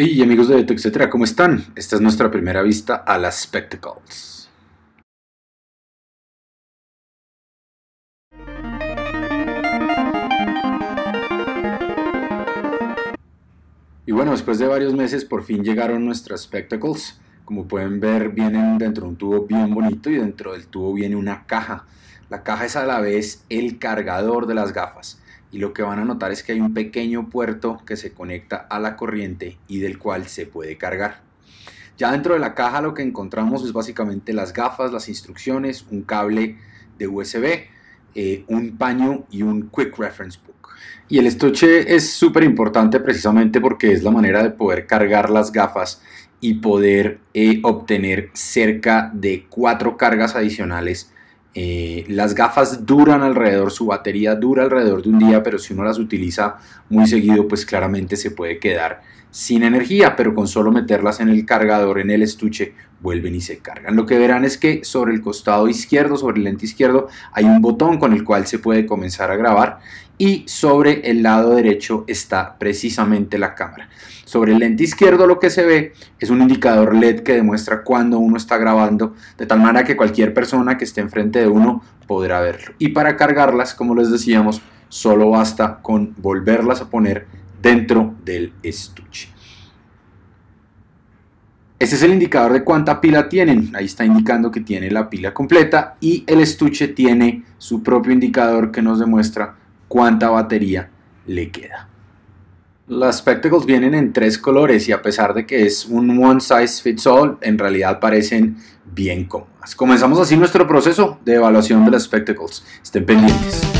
Y amigos de Deto, ¿cómo están? Esta es nuestra primera vista a las Spectacles. Y bueno, después de varios meses por fin llegaron nuestras Spectacles. Como pueden ver, vienen dentro de un tubo bien bonito y dentro del tubo viene una caja. La caja es a la vez el cargador de las gafas y lo que van a notar es que hay un pequeño puerto que se conecta a la corriente y del cual se puede cargar. Ya dentro de la caja lo que encontramos es básicamente las gafas, las instrucciones, un cable de USB, eh, un paño y un Quick Reference Book. Y el estuche es súper importante precisamente porque es la manera de poder cargar las gafas y poder eh, obtener cerca de cuatro cargas adicionales eh, las gafas duran alrededor, su batería dura alrededor de un día, pero si uno las utiliza muy seguido, pues claramente se puede quedar sin energía, pero con solo meterlas en el cargador, en el estuche, vuelven y se cargan. Lo que verán es que sobre el costado izquierdo, sobre el lente izquierdo, hay un botón con el cual se puede comenzar a grabar y sobre el lado derecho está precisamente la cámara. Sobre el lente izquierdo lo que se ve es un indicador LED que demuestra cuando uno está grabando, de tal manera que cualquier persona que esté enfrente de uno podrá verlo. Y para cargarlas, como les decíamos, solo basta con volverlas a poner dentro del estuche. Este es el indicador de cuánta pila tienen. Ahí está indicando que tiene la pila completa y el estuche tiene su propio indicador que nos demuestra cuánta batería le queda. Las Spectacles vienen en tres colores y a pesar de que es un one size fits all, en realidad parecen bien cómodas. Comenzamos así nuestro proceso de evaluación de las Spectacles. Estén pendientes.